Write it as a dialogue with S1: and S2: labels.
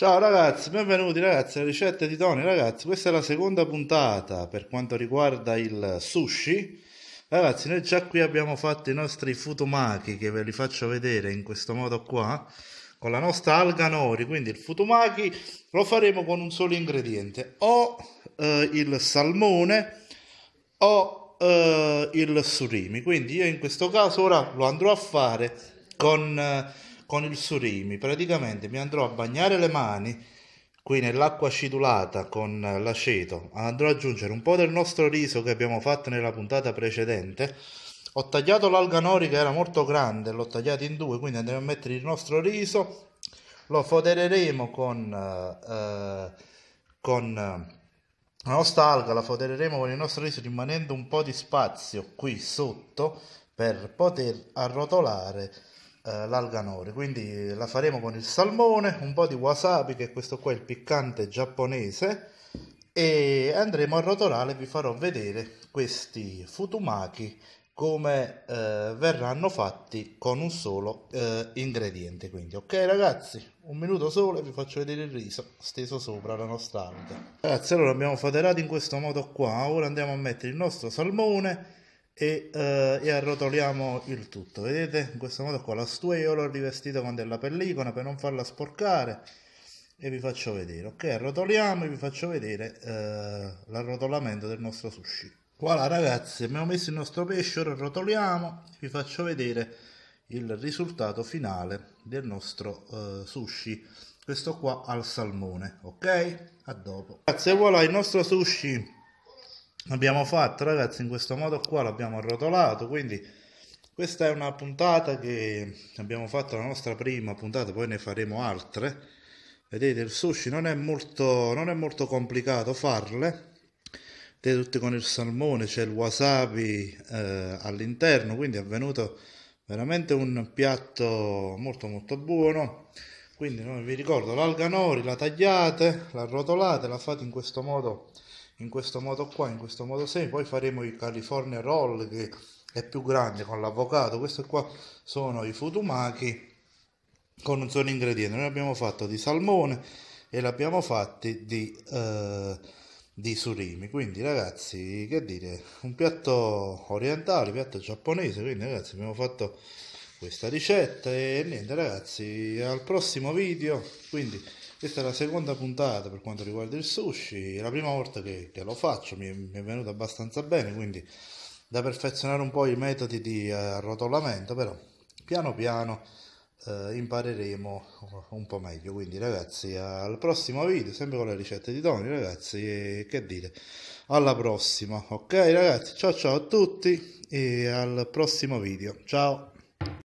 S1: Ciao ragazzi, benvenuti ragazzi alle ricette di Tony. Ragazzi, questa è la seconda puntata per quanto riguarda il sushi. Ragazzi, noi già qui abbiamo fatto i nostri futumaki che ve li faccio vedere in questo modo qua con la nostra alga nori, quindi il futumaki lo faremo con un solo ingrediente, o eh, il salmone o eh, il surimi. Quindi io in questo caso ora lo andrò a fare con eh, con il surimi, praticamente mi andrò a bagnare le mani qui nell'acqua acidulata con l'aceto, andrò ad aggiungere un po' del nostro riso che abbiamo fatto nella puntata precedente. Ho tagliato l'alga nori che era molto grande, l'ho tagliato in due, quindi andremo a mettere il nostro riso, lo fodereremo con, eh, eh con eh, la nostra alga, la fodereremo con il nostro riso rimanendo un po' di spazio qui sotto per poter arrotolare eh, l'alga nori quindi la faremo con il salmone un po' di wasabi che è questo qua il piccante giapponese e andremo a rotolare vi farò vedere questi futumaki come eh, verranno fatti con un solo eh, ingrediente quindi ok ragazzi un minuto solo e vi faccio vedere il riso steso sopra la nostra alga ragazzi allora abbiamo foderato in questo modo qua ora andiamo a mettere il nostro salmone e, eh, e, arrotoliamo il tutto vedete in questo modo qua la stua io l'ho rivestita con della pellicola per non farla sporcare e vi faccio vedere ok arrotoliamo e vi faccio vedere eh, l'arrotolamento del nostro sushi voilà ragazzi abbiamo messo il nostro pesce ora arrotoliamo vi faccio vedere il risultato finale del nostro eh, sushi questo qua al salmone ok a dopo ragazzi voilà il nostro sushi L'abbiamo fatto ragazzi in questo modo qua, l'abbiamo arrotolato, quindi questa è una puntata che abbiamo fatto la nostra prima puntata, poi ne faremo altre. Vedete il sushi non è molto, non è molto complicato farle, vedete tutte con il salmone, c'è il wasabi eh, all'interno, quindi è venuto veramente un piatto molto molto buono quindi non vi ricordo l'alga nori la tagliate, la rotolate, la fate in questo modo in questo modo qua, in questo modo semi, poi faremo il California Roll che è più grande con l'avocado, questi qua sono i futumaki con un solo ingrediente, noi abbiamo fatto di salmone e l'abbiamo fatti di, eh, di surimi, quindi ragazzi che dire, un piatto orientale, un piatto giapponese, quindi ragazzi abbiamo fatto questa ricetta e niente ragazzi al prossimo video quindi questa è la seconda puntata per quanto riguarda il sushi, la prima volta che, che lo faccio, mi è, mi è, venuto abbastanza bene, quindi da perfezionare un po' i metodi di eh, arrotolamento, però piano piano eh, impareremo un po' meglio. Quindi ragazzi, al prossimo video, sempre con le ricette di Tony, ragazzi, e che dire, alla prossima. Ok ragazzi, ciao ciao a tutti e al prossimo video. Ciao!